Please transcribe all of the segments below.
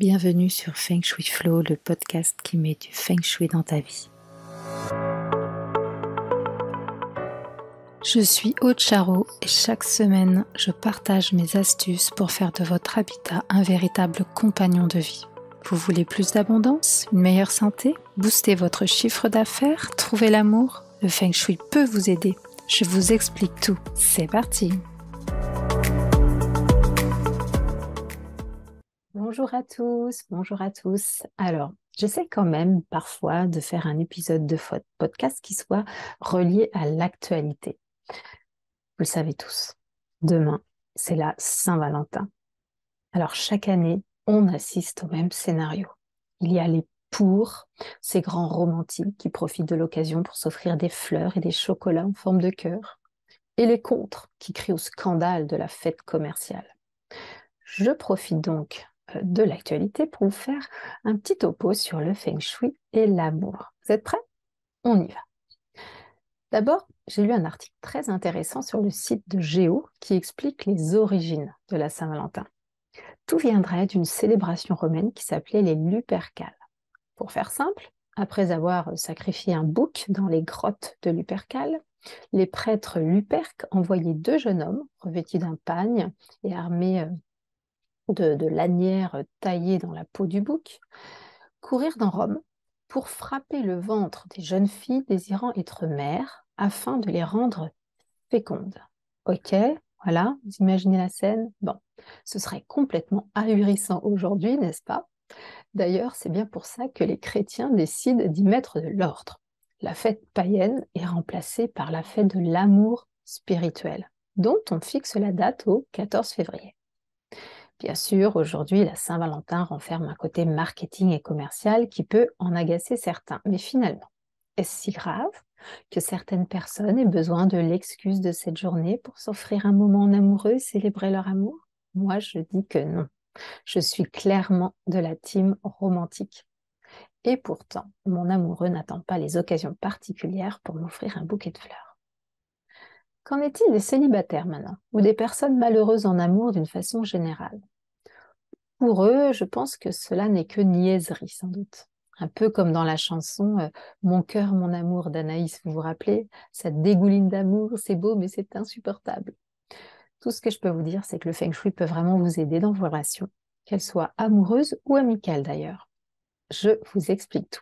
Bienvenue sur Feng Shui Flow, le podcast qui met du Feng Shui dans ta vie. Je suis Aude Charot et chaque semaine, je partage mes astuces pour faire de votre habitat un véritable compagnon de vie. Vous voulez plus d'abondance, une meilleure santé, booster votre chiffre d'affaires, trouver l'amour Le Feng Shui peut vous aider. Je vous explique tout. C'est parti Bonjour à tous, bonjour à tous. Alors, j'essaie quand même parfois de faire un épisode de podcast qui soit relié à l'actualité. Vous le savez tous, demain, c'est la Saint-Valentin. Alors, chaque année, on assiste au même scénario. Il y a les pour, ces grands romantiques qui profitent de l'occasion pour s'offrir des fleurs et des chocolats en forme de cœur, et les contre, qui crient au scandale de la fête commerciale. Je profite donc de l'actualité pour vous faire un petit topo sur le feng shui et l'amour. Vous êtes prêts On y va. D'abord, j'ai lu un article très intéressant sur le site de Géo qui explique les origines de la Saint-Valentin. Tout viendrait d'une célébration romaine qui s'appelait les Lupercales. Pour faire simple, après avoir sacrifié un bouc dans les grottes de Lupercal, les prêtres Luperques envoyaient deux jeunes hommes revêtus d'un pagne et armés euh, de, lanières taillées taillée dans la peau du bouc, courir dans Rome pour frapper le ventre des jeunes filles désirant être mères afin de les rendre fécondes. Ok, voilà, vous imaginez la scène Bon, ce serait complètement ahurissant aujourd'hui, n'est-ce pas D'ailleurs, c'est bien pour ça que les chrétiens décident d'y mettre de l'ordre. La fête païenne est remplacée par la fête de l'amour spirituel, dont on fixe la date au 14 février. Bien sûr, aujourd'hui, la Saint-Valentin renferme un côté marketing et commercial qui peut en agacer certains. Mais finalement, est-ce si grave que certaines personnes aient besoin de l'excuse de cette journée pour s'offrir un moment en amoureux et célébrer leur amour Moi, je dis que non. Je suis clairement de la team romantique. Et pourtant, mon amoureux n'attend pas les occasions particulières pour m'offrir un bouquet de fleurs. Qu'en est-il des célibataires maintenant, ou des personnes malheureuses en amour d'une façon générale Pour eux, je pense que cela n'est que niaiserie sans doute. Un peu comme dans la chanson euh, Mon cœur, mon amour d'Anaïs, vous vous rappelez Ça dégouline d'amour, c'est beau, mais c'est insupportable. Tout ce que je peux vous dire, c'est que le feng shui peut vraiment vous aider dans vos relations, qu'elles soient amoureuses ou amicales d'ailleurs. Je vous explique tout.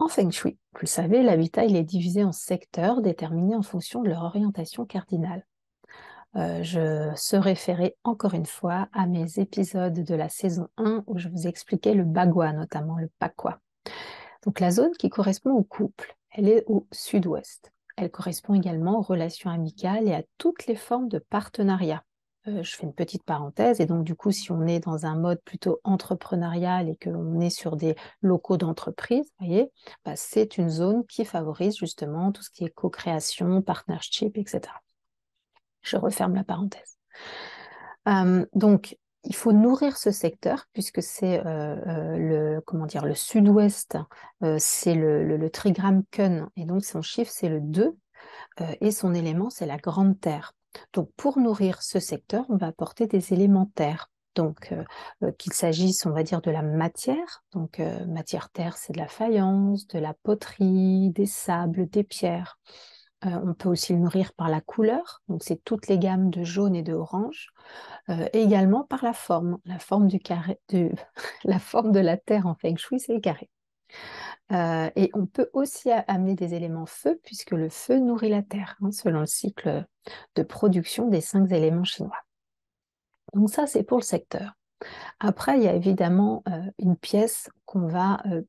En Feng Shui, vous le savez, l'habitat est divisé en secteurs déterminés en fonction de leur orientation cardinale. Euh, je se référais encore une fois à mes épisodes de la saison 1 où je vous expliquais le bagua, notamment le pakwa. Donc la zone qui correspond au couple, elle est au sud-ouest. Elle correspond également aux relations amicales et à toutes les formes de partenariat. Euh, je fais une petite parenthèse, et donc du coup, si on est dans un mode plutôt entrepreneurial et qu'on est sur des locaux d'entreprise, voyez, bah, c'est une zone qui favorise justement tout ce qui est co-création, partnership, etc. Je referme la parenthèse. Euh, donc, il faut nourrir ce secteur puisque c'est euh, le comment dire le sud-ouest, c'est le, trigramme Kun et donc son chiffre c'est le 2 et son élément c'est la grande terre. Donc pour nourrir ce secteur, on va apporter des élémentaires. Donc euh, euh, qu'il s'agisse, on va dire, de la matière. Donc euh, matière terre, c'est de la faïence, de la poterie, des sables, des pierres. on peut aussi le nourrir par la couleur, donc c'est toutes les gammes de jaune et de orange, et également par la forme. La forme, la forme de la terre en feng shui, c'est le carré. Euh, et on peut aussi amener des éléments feu, puisque le feu nourrit la terre, hein, selon le cycle de production des cinq éléments chinois. Donc ça, c'est pour le secteur. Après, il y a évidemment euh, une pièce qu'on va euh,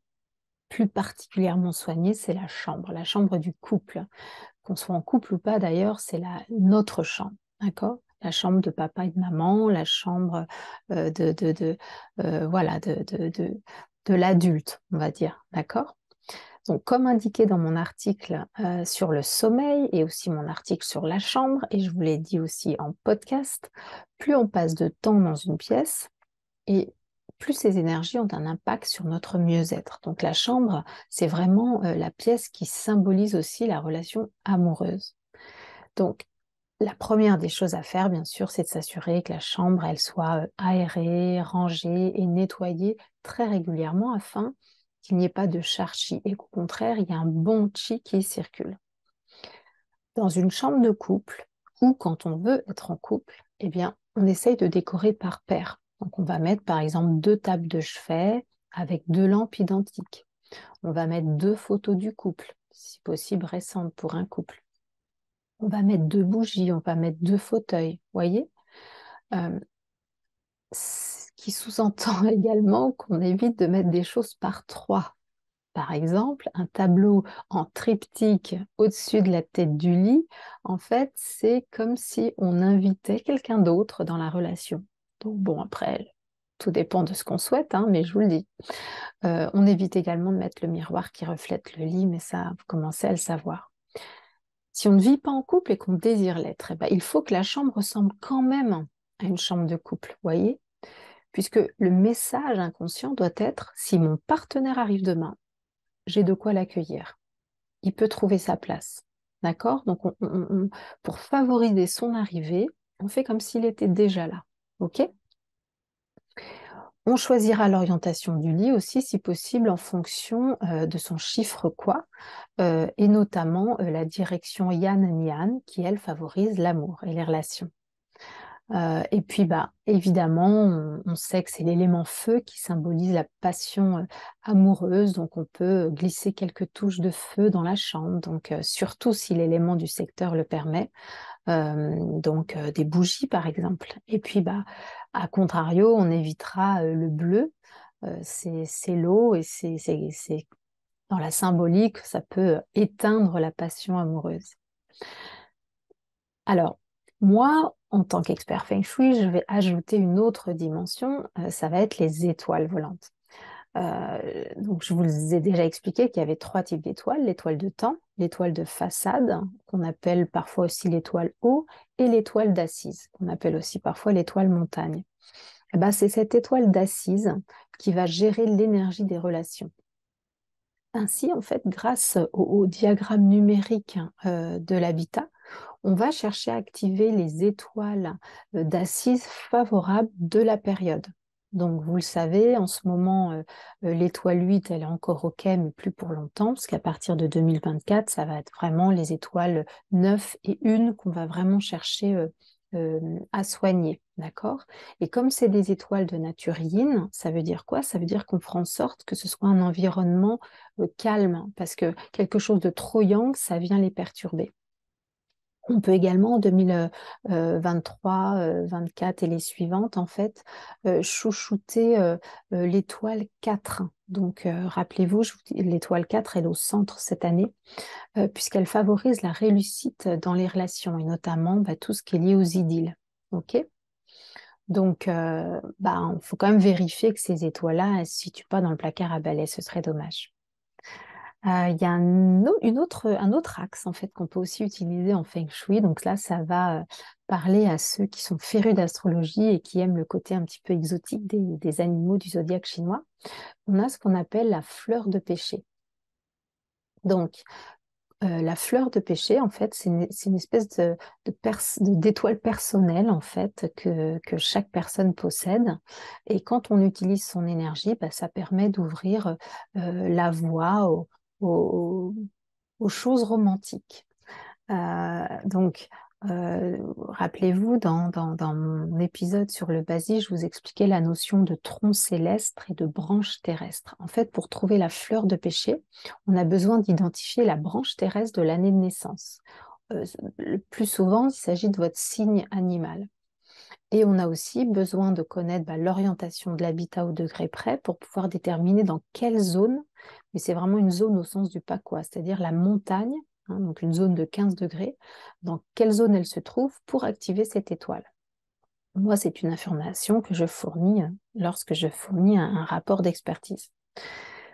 plus particulièrement soigner c'est la chambre, la chambre du couple. Qu'on soit en couple ou pas d'ailleurs, c'est la notre chambre, d'accord la chambre de papa et de maman, la chambre de de, l'adulte, on va dire, d'accord donc, comme indiqué dans mon article euh, sur le sommeil et aussi mon article sur la chambre, et je vous l'ai dit aussi en podcast, plus on passe de temps dans une pièce et plus ces énergies ont un impact sur notre mieux-être. Donc la chambre, c'est vraiment euh, la pièce qui symbolise aussi la relation amoureuse. Donc la première des choses à faire, bien sûr, c'est de s'assurer que la chambre, elle soit euh, aérée, rangée et nettoyée très régulièrement afin qu'il n'y ait pas de charchi et qu'au contraire, il y a un bon chi qui circule. Dans une chambre de couple ou quand on veut être en couple, eh bien, on essaye de décorer par paire. Donc, on va mettre par exemple deux tables de chevet avec deux lampes identiques. On va mettre deux photos du couple, si possible récentes pour un couple on va mettre deux bougies, on va mettre deux fauteuils, voyez euh, Ce qui sous-entend également qu'on évite de mettre des choses par trois. Par exemple, un tableau en triptyque au-dessus de la tête du lit, en fait, c'est comme si on invitait quelqu'un d'autre dans la relation. Donc bon, après, tout dépend de ce qu'on souhaite, hein, mais je vous le dis. Euh, on évite également de mettre le miroir qui reflète le lit, mais ça, vous commencez à le savoir. Si on ne vit pas en couple et qu'on désire l'être, eh ben, il faut que la chambre ressemble quand même à une chambre de couple, voyez Puisque le message inconscient doit être si mon partenaire arrive demain, j'ai de quoi l'accueillir. Il peut trouver sa place. D'accord Donc, pour favoriser son arrivée, on fait comme s'il était déjà là. OK on choisira l'orientation du lit aussi, si possible, en fonction euh, de son chiffre quoi, euh, et notamment euh, la direction Yann nian qui elle favorise l'amour et les relations. et puis, bah, évidemment, on, on sait que c'est l'élément feu qui symbolise la passion amoureuse, donc on peut glisser quelques touches de feu dans la chambre, donc surtout si l'élément du secteur le permet, donc des bougies par exemple. Et puis bah, à contrario, on évitera le bleu, c'est l'eau et c'est dans la symbolique, ça peut éteindre la passion amoureuse. Alors, moi, en tant qu'expert feng shui, je vais ajouter une autre dimension, ça va être les étoiles volantes. Euh, donc, je vous ai déjà expliqué qu'il y avait trois types d'étoiles l'étoile de temps, l'étoile de façade, qu'on appelle parfois aussi l'étoile haut, et l'étoile d'assise, qu'on appelle aussi parfois l'étoile montagne. Eh ben, c'est cette étoile d'assise qui va gérer l'énergie des relations. Ainsi, en fait, grâce au, diagramme numérique euh, de l'habitat, on va chercher à activer les étoiles euh, d'assises favorables de la période. Donc, vous le savez, en ce moment, euh, euh, l'étoile 8, elle est encore OK, mais plus pour longtemps, parce qu'à partir de 2024, ça va être vraiment les étoiles 9 et 1 qu'on va vraiment chercher euh, à soigner. D'accord Et comme c'est des étoiles de nature yin, ça veut dire quoi Ça veut dire qu'on fera en sorte que ce soit un environnement calme, parce que quelque chose de trop yang, ça vient les perturber. On peut également en 2023, 2024 euh, euh, et les suivantes, en fait, euh, chouchouter l'étoile 4. Donc, rappelez-vous, l'étoile 4 est au centre cette année, puisqu'elle favorise la réussite dans les relations, et notamment bah, tout ce qui est lié aux idylles. OK donc, il bah, faut quand même vérifier que ces étoiles-là ne se situent pas dans le placard à balai, ce serait dommage. Euh, il y a un, autre, un autre axe en fait qu'on peut aussi utiliser en feng shui. Donc là, ça va euh, parler à ceux qui sont férus d'astrologie et qui aiment le côté un petit peu exotique des, animaux du zodiaque chinois. On a ce qu'on appelle la fleur de péché. Donc, euh, la fleur de péché, en fait, c'est une, espèce de, d'étoile personnelle, en fait, que, chaque personne possède. Et quand on utilise son énergie, bah, ça permet d'ouvrir la voie aux, choses romantiques. Euh, donc, euh, rappelez-vous, dans, mon épisode sur le basi, je vous expliquais la notion de tronc céleste et de branche terrestre. En fait, pour trouver la fleur de péché, on a besoin d'identifier la branche terrestre de l'année de naissance. Euh, le plus souvent, il s'agit de votre signe animal. Et on a aussi besoin de connaître bah, l'orientation de l'habitat au degré près pour pouvoir déterminer dans quelle zone mais c'est vraiment une zone au sens du quoi, c'est-à-dire la montagne, hein, donc une zone de 15 degrés, dans quelle zone elle se trouve pour activer cette étoile. Moi, c'est une information que je fournis hein, lorsque je fournis un, rapport d'expertise.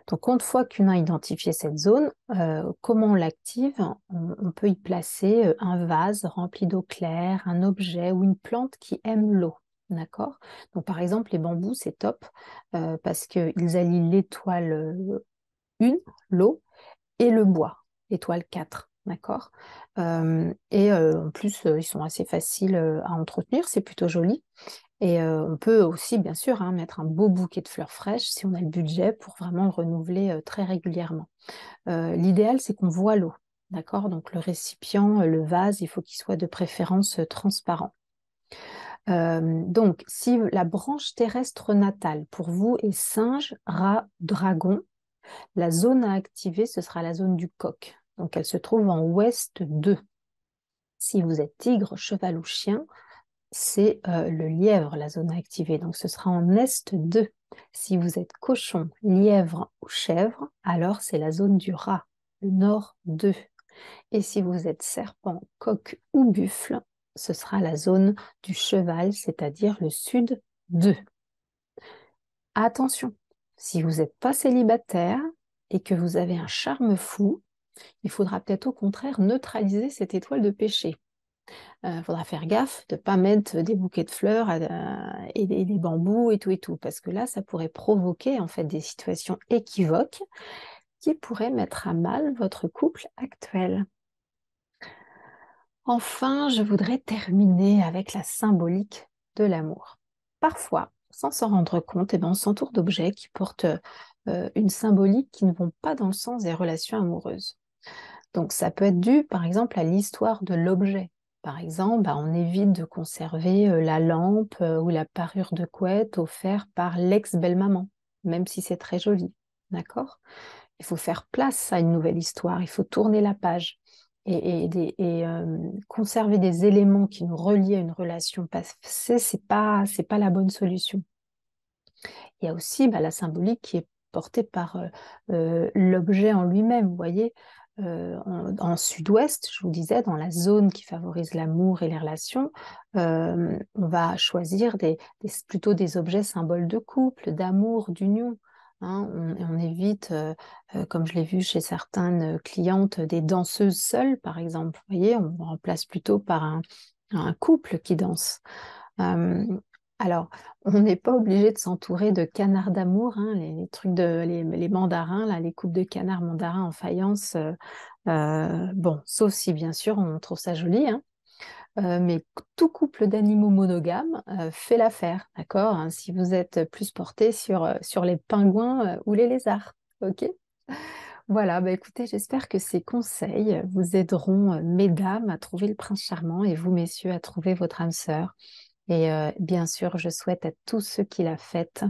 Donc, une fois qu'une a identifié cette zone, euh, comment on l'active on, peut y placer euh, un vase rempli d'eau claire, un objet ou une plante qui aime l'eau. D'accord Donc, par exemple, les bambous, c'est top euh, parce qu'ils allient l'étoile une, l'eau, et le bois, étoile 4. D'accord euh, Et euh, en plus, euh, ils sont assez faciles à entretenir, c'est plutôt joli. Et on peut aussi, bien sûr, hein, mettre un beau bouquet de fleurs fraîches si on a le budget pour vraiment le renouveler très régulièrement. L'idéal, c'est qu'on voit l'eau. D'accord Donc le récipient, le vase, il faut qu'il soit de préférence transparent. donc, si la branche terrestre natale pour vous est singe, rat, dragon, la zone à activer, ce sera la zone du coq. Donc elle se trouve en ouest 2. Si vous êtes tigre, cheval ou chien, c'est euh, le lièvre, la zone à activer. Donc ce sera en est 2. Si vous êtes cochon, lièvre ou chèvre, alors c'est la zone du rat, le nord 2. Et si vous êtes serpent, coq ou buffle, ce sera la zone du cheval, c'est-à-dire le sud 2. Attention, si vous n'êtes pas célibataire et que vous avez un charme fou, il faudra peut-être au contraire neutraliser cette étoile de péché. Il euh, faudra faire gaffe de ne pas mettre des bouquets de fleurs euh, et, des, des, bambous et tout et tout, parce que là, ça pourrait provoquer en fait des situations équivoques qui pourraient mettre à mal votre couple actuel. Enfin, je voudrais terminer avec la symbolique de l'amour. Parfois, sans s'en rendre compte, eh ben, on s'entoure d'objets qui portent euh, une symbolique qui ne vont pas dans le sens des relations amoureuses. Donc ça peut être dû par exemple à l'histoire de l'objet. Par exemple, bah, on évite de conserver euh, la lampe euh, ou la parure de couette offerte par l'ex-belle-maman, même si c'est très joli. D'accord Il faut faire place à une nouvelle histoire, il faut tourner la page et, euh, conserver des éléments qui nous relient à une relation passée, c'est pas c'est pas la bonne solution. Il y a aussi bah, la symbolique qui est portée par euh, euh, l'objet en lui-même. Vous voyez, en, sud-ouest, je vous disais, dans la zone qui favorise l'amour et les relations, on va choisir plutôt des objets symboles de couple, d'amour, d'union. Hein, on, évite, euh, euh, comme je l'ai vu chez certaines clientes, des danseuses seules, par exemple. Vous voyez, on remplace plutôt par un, couple qui danse. alors, on n'est pas obligé de s'entourer de canards d'amour, hein, les, trucs de les, mandarins, là, les coupes de canards mandarins en faïence. Euh, bon, sauf si bien sûr on trouve ça joli, hein, euh, mais tout couple d'animaux monogames euh, fait l'affaire, d'accord hein, Si vous êtes plus porté sur, euh, sur les pingouins ou les lézards, ok Voilà, bah écoutez, j'espère que ces conseils vous aideront, mesdames, à trouver le prince charmant et vous, messieurs, à trouver votre âme sœur. Et bien sûr, je souhaite à tous ceux qui la fêtent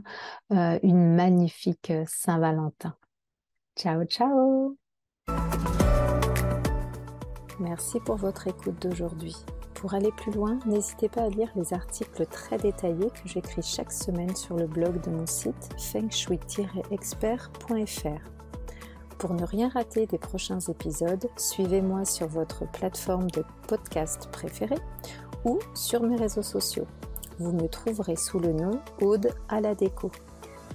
une magnifique Saint-Valentin. Ciao, ciao Merci pour votre écoute d'aujourd'hui. Pour aller plus loin, n'hésitez pas à lire les articles très détaillés que j'écris chaque semaine sur le blog de mon site fengshui expertfr Pour ne rien rater des prochains épisodes, suivez-moi sur votre plateforme de podcast préférée ou sur mes réseaux sociaux. Vous me trouverez sous le nom Aude à la déco.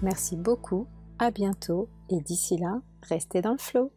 Merci beaucoup, à bientôt et d'ici là, restez dans le flot.